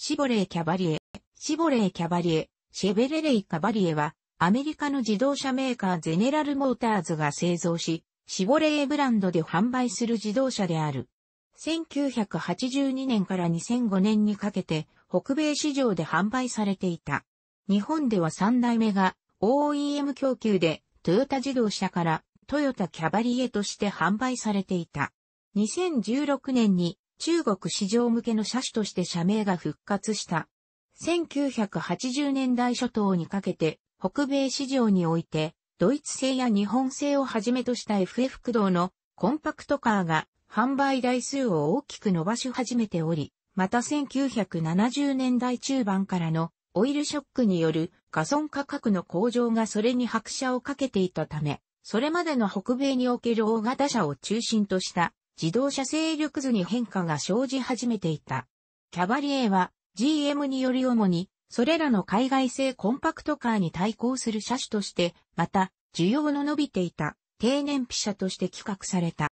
シボレー・キャバリエ、シボレー・キャバリエ、シェベレレイ・カバリエは、アメリカの自動車メーカーゼネラル・モーターズが製造し、シボレーブランドで販売する自動車である。1982年から2005年にかけて、北米市場で販売されていた。日本では3代目が OEM 供給でトヨタ自動車からトヨタキャバリエとして販売されていた。2016年に中国市場向けの車種として社名が復活した。1980年代初頭にかけて、北米市場において、ドイツ製や日本製をはじめとした FF 駆動のコンパクトカーが販売台数を大きく伸ばし始めており、また1970年代中盤からのオイルショックによるガソン価格の向上がそれに拍車をかけていたため、それまでの北米における大型車を中心とした自動車勢力図に変化が生じ始めていた。キャバリエは GM により主に、それらの海外製コンパクトカーに対抗する車種として、また、需要の伸びていた低燃費車として企画された。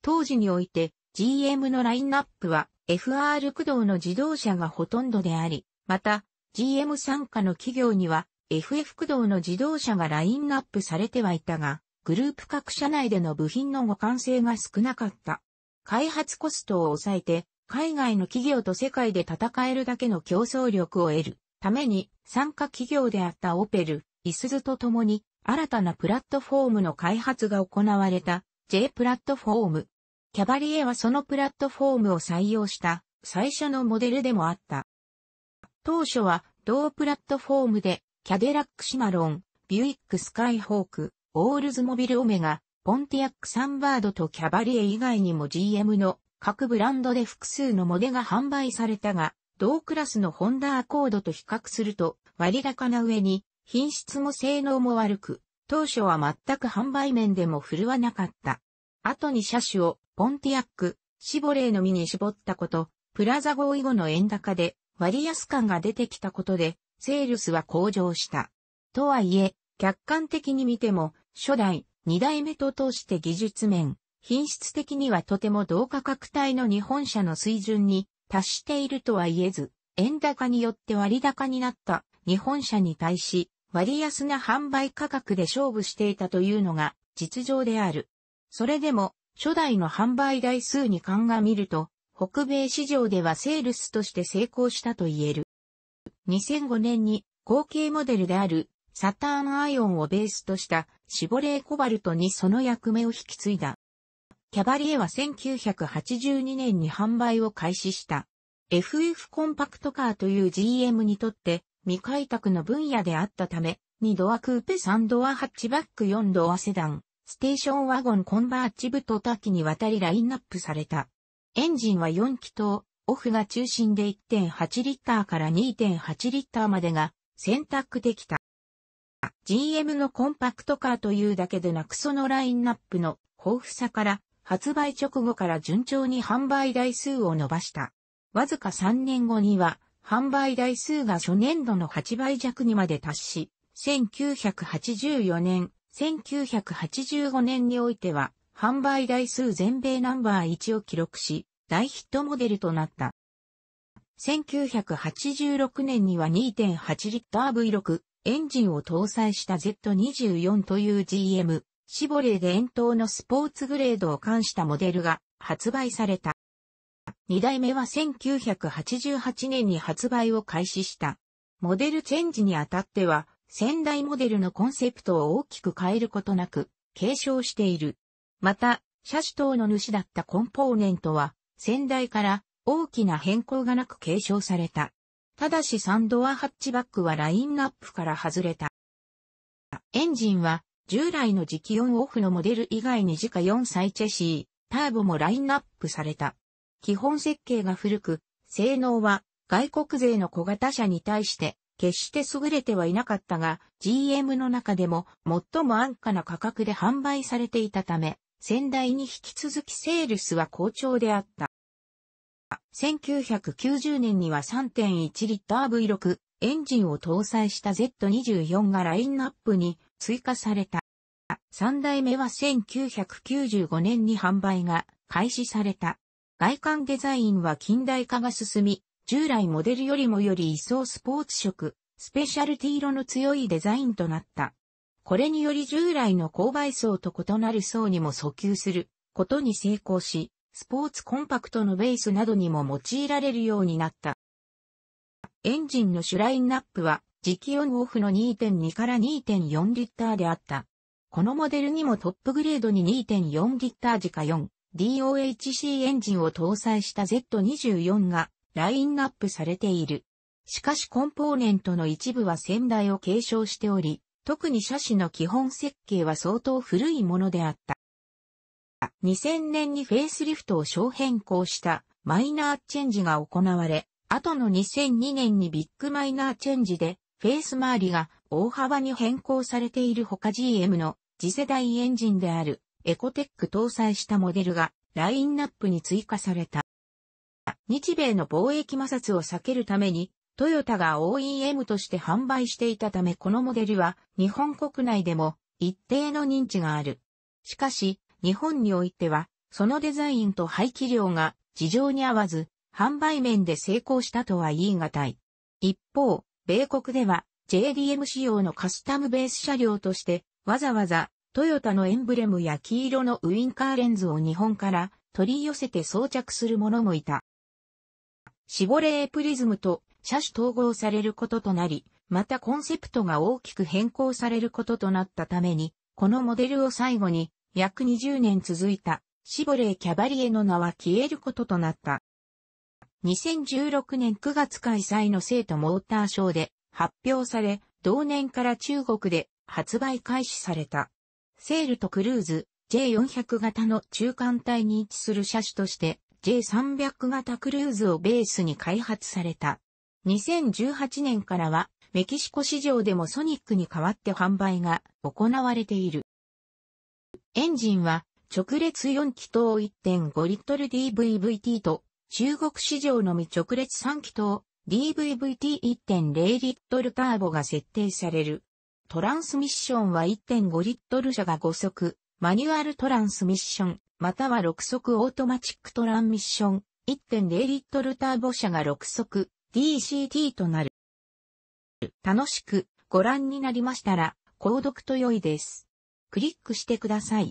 当時において GM のラインナップは FR 駆動の自動車がほとんどであり、また GM 参加の企業には FF 駆動の自動車がラインナップされてはいたが、グループ各社内での部品の互換性が少なかった。開発コストを抑えて、海外の企業と世界で戦えるだけの競争力を得るために、参加企業であったオペル、イスズと共に、新たなプラットフォームの開発が行われた J プラットフォーム。キャバリエはそのプラットフォームを採用した最初のモデルでもあった。当初は同プラットフォームでキャデラックシマロン、ビュイックスカイホーク、オールズモビルオメガ、ポンティアックサンバードとキャバリエ以外にも GM の各ブランドで複数のモデが販売されたが、同クラスのホンダアコードと比較すると割高な上に品質も性能も悪く、当初は全く販売面でも振るわなかった。後に車種をポンティアック、シボレーのみに絞ったこと、プラザ合意後の円高で割安感が出てきたことで、セールスは向上した。とはいえ、客観的に見ても、初代、二代目と通して技術面、品質的にはとても同価格帯の日本車の水準に達しているとは言えず、円高によって割高になった日本車に対し、割安な販売価格で勝負していたというのが実情である。それでも、初代の販売台数に鑑みると、北米市場ではセールスとして成功したと言える。2005年に後継モデルであるサターンアイオンをベースとしたシボレーコバルトにその役目を引き継いだ。キャバリエは1982年に販売を開始した。FF コンパクトカーという GM にとって未開拓の分野であったため、2ドアクーペ3ドアハッチバック4ドアセダン、ステーションワゴンコンバーチブと多機にわたりラインナップされた。エンジンは4気筒、オフが中心で1.8リッターから2.8リッターまでが選択できた。GM のコンパクトカーというだけでなくそのラインナップの豊富さから発売直後から順調に販売台数を伸ばした。わずか3年後には販売台数が初年度の8倍弱にまで達し、1984年、1985年においては販売台数全米ナンバー1を記録し、大ヒットモデルとなった。1986年には2.8リッター V6、エンジンを搭載した Z24 という GM、シボレーで遠投のスポーツグレードを冠したモデルが発売された。2代目は1988年に発売を開始した。モデルチェンジにあたっては、先代モデルのコンセプトを大きく変えることなく、継承している。また、車種等の主だったコンポーネントは、先代から大きな変更がなく継承された。ただしサンドアハッチバックはラインナップから外れた。エンジンは従来の磁気オンオフのモデル以外に自家4歳チェシー、ターボもラインナップされた。基本設計が古く、性能は外国勢の小型車に対して決して優れてはいなかったが、GM の中でも最も安価な価格で販売されていたため、先代に引き続きセールスは好調であった。1990年には3.1リッター V6 エンジンを搭載した Z24 がラインナップに追加された。3代目は1995年に販売が開始された。外観デザインは近代化が進み、従来モデルよりもより一層スポーツ色、スペシャルティ色の強いデザインとなった。これにより従来の勾配層と異なる層にも訴求することに成功し、スポーツコンパクトのベースなどにも用いられるようになった。エンジンの主ラインナップは、磁気オンオフの2.2から2.4リッターであった。このモデルにもトップグレードに2.4リッター時価 4DOHC エンジンを搭載した Z24 がラインナップされている。しかしコンポーネントの一部は先代を継承しており、特に車種の基本設計は相当古いものであった。2000年にフェイスリフトを小変更したマイナーチェンジが行われ、後の2002年にビッグマイナーチェンジでフェイス周りが大幅に変更されているほか GM の次世代エンジンであるエコテック搭載したモデルがラインナップに追加された。日米の貿易摩擦を避けるためにトヨタが OEM として販売していたためこのモデルは日本国内でも一定の認知がある。しかし、日本においては、そのデザインと排気量が事情に合わず、販売面で成功したとは言い難い。一方、米国では JDM 仕様のカスタムベース車両として、わざわざトヨタのエンブレムや黄色のウインカーレンズを日本から取り寄せて装着する者もいた。シボレープリズムと車種統合されることとなり、またコンセプトが大きく変更されることとなったために、このモデルを最後に約20年続いた、シボレー・キャバリエの名は消えることとなった。2016年9月開催の生徒モーターショーで発表され、同年から中国で発売開始された。セールとクルーズ J400 型の中間体に位置する車種として J300 型クルーズをベースに開発された。2018年からはメキシコ市場でもソニックに代わって販売が行われている。エンジンは直列4気筒 1.5LDVVT と中国市場のみ直列3気筒 DVVT1.0 リットルターボが設定される。トランスミッションは1.5リットル車が5速、マニュアルトランスミッション、または6速オートマチックトランミッション、1.0リットルターボ車が6速、DCT となる。楽しくご覧になりましたら、購読と良いです。クリックしてください。